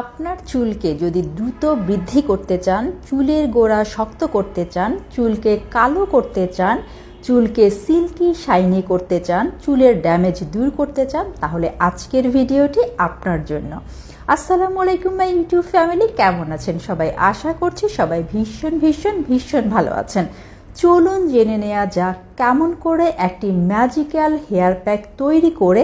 আপনার চুলকে যদি দ্রুত বৃদ্ধি করতে চান চুলের গোড়া শক্ত করতে চান চুলকে কালো করতে চান চুলকে সিল্কি শাইনি করতে চান চুলের ড্যামেজ দূর করতে চান তাহলে আজকের ভিডিওটি আপনার জন্য আসসালামু আলাইকুম মাই ইউটিউব ফ্যামিলি কেমন আছেন সবাই আশা করছি সবাই ভীষণ ভীষণ ভীষণ ভালো আছেন চলুন জেনে নেওয়া যাক কেমন করে একটি ম্যাজিক্যাল হেয়ার প্যাক তৈরি করে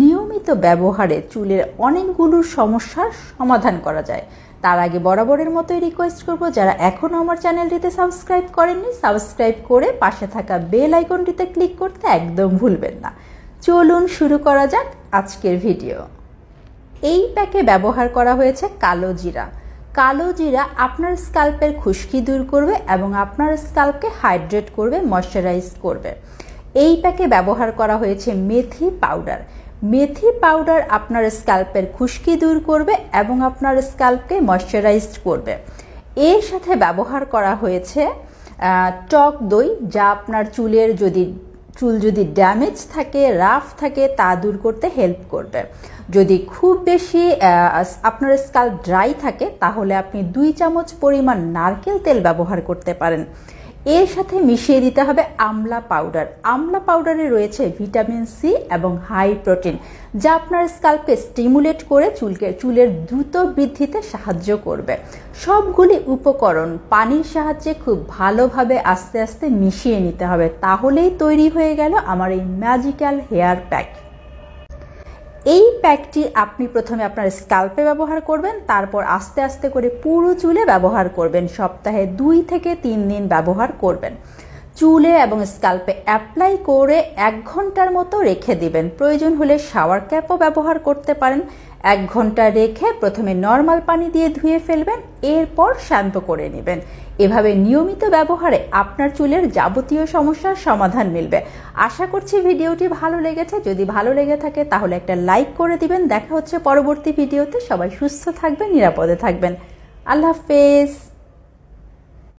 নিয়মিত ব্যবহারে চুলের অনেকগুলো সমস্যার সমাধান করা যায় তার আগে বরাবরের মতোই রিকোয়েস্ট করব যারা এখনও আমার চ্যানেলটিতে সাবস্ক্রাইব করেননি সাবস্ক্রাইব করে পাশে থাকা বেল আইকনটিতে ক্লিক করতে একদম ভুলবেন না চলুন শুরু করা যাক আজকের ভিডিও এই প্যাকে ব্যবহার করা হয়েছে কালো জিরা কালো জিরা আপনার স্কাল্পের খুশকি দূর করবে এবং আপনার স্কাল্পকে হাইড্রেট করবে ময়শ্চারাইজ করবে এই প্যাকে ব্যবহার করা হয়েছে মেথি পাউডার মেথি পাউডার আপনার স্ক্যাল্পের খুশকি দূর করবে এবং আপনার স্ক্যাল্পকে ময়শ্চারাইজড করবে এর সাথে ব্যবহার করা হয়েছে টক দই যা আপনার চুলের যদি চুল যদি ড্যামেজ থাকে রাফ থাকে তা দূর করতে হেল্প করবে যদি খুব বেশি আপনার স্কাল ড্রাই থাকে তাহলে আপনি দুই চামচ পরিমাণ নারকেল তেল ব্যবহার করতে পারেন এর সাথে মিশিয়ে দিতে হবে আমলা পাউডার আমলা পাউডারে রয়েছে ভিটামিন সি এবং হাই প্রোটিন যা আপনার স্কাল্পকে স্টিমুলেট করে চুলকে চুলের দ্রুত বৃদ্ধিতে সাহায্য করবে সবগুলি উপকরণ পানির সাহায্যে খুব ভালোভাবে আস্তে আস্তে মিশিয়ে নিতে হবে তাহলেই তৈরি হয়ে গেল আমার এই ম্যাজিক্যাল হেয়ার প্যাক এই প্যাকটি আপনি প্রথমে আপনার স্ক্যাল্পে ব্যবহার করবেন তারপর আস্তে আস্তে করে পুরো চুলে ব্যবহার করবেন সপ্তাহে দুই থেকে তিন দিন ব্যবহার করবেন চুলে এবং স্কাল্পে অ্যাপ্লাই করে এক ঘন্টার মতো রেখে দিবেন প্রয়োজন হলে শাওয়ার ক্যাপও ব্যবহার করতে পারেন এক ঘন্টা রেখে প্রথমে নর্মাল পানি দিয়ে ধুয়ে ফেলবেন এরপর শ্যাম্প করে নেবেন এভাবে নিয়মিত ব্যবহারে আপনার চুলের যাবতীয় সমস্যার সমাধান মিলবে আশা করছি ভিডিওটি ভালো লেগেছে যদি ভালো লেগে থাকে তাহলে একটা লাইক করে দিবেন দেখা হচ্ছে পরবর্তী ভিডিওতে সবাই সুস্থ থাকবেন নিরাপদে থাকবেন আল্লাহ হাফেজ